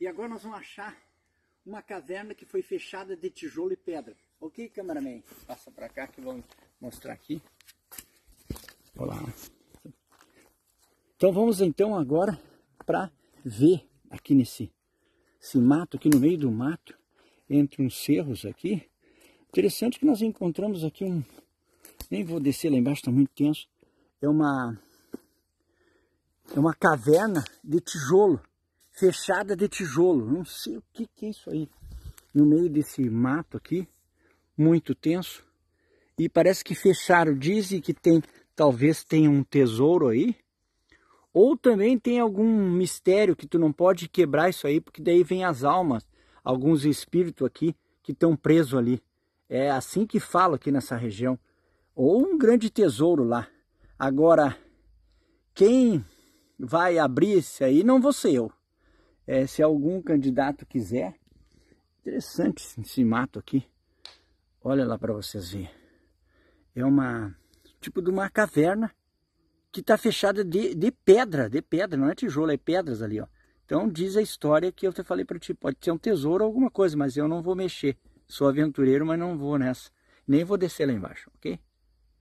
E agora nós vamos achar uma caverna que foi fechada de tijolo e pedra. Ok, cameraman? Passa para cá que vamos mostrar aqui. Olá. Então vamos então agora para ver aqui nesse esse mato, aqui no meio do mato, entre uns cerros aqui. Interessante que nós encontramos aqui um... Nem vou descer lá embaixo, está muito tenso. É uma... É uma caverna de tijolo fechada de tijolo. Não sei o que, que é isso aí. No meio desse mato aqui, muito tenso. E parece que fecharam. Dizem que tem, talvez tenha um tesouro aí. Ou também tem algum mistério que tu não pode quebrar isso aí, porque daí vem as almas, alguns espíritos aqui que estão presos ali. É assim que fala aqui nessa região. Ou um grande tesouro lá. Agora, quem vai abrir isso aí não vou ser eu. É, se algum candidato quiser, interessante esse mato aqui. Olha lá para vocês verem. É uma tipo de uma caverna que está fechada de, de pedra, de pedra, não é tijolo, é pedras ali, ó. Então diz a história que eu te falei para ti, pode ser um tesouro ou alguma coisa, mas eu não vou mexer. Sou aventureiro, mas não vou nessa. Nem vou descer lá embaixo, ok?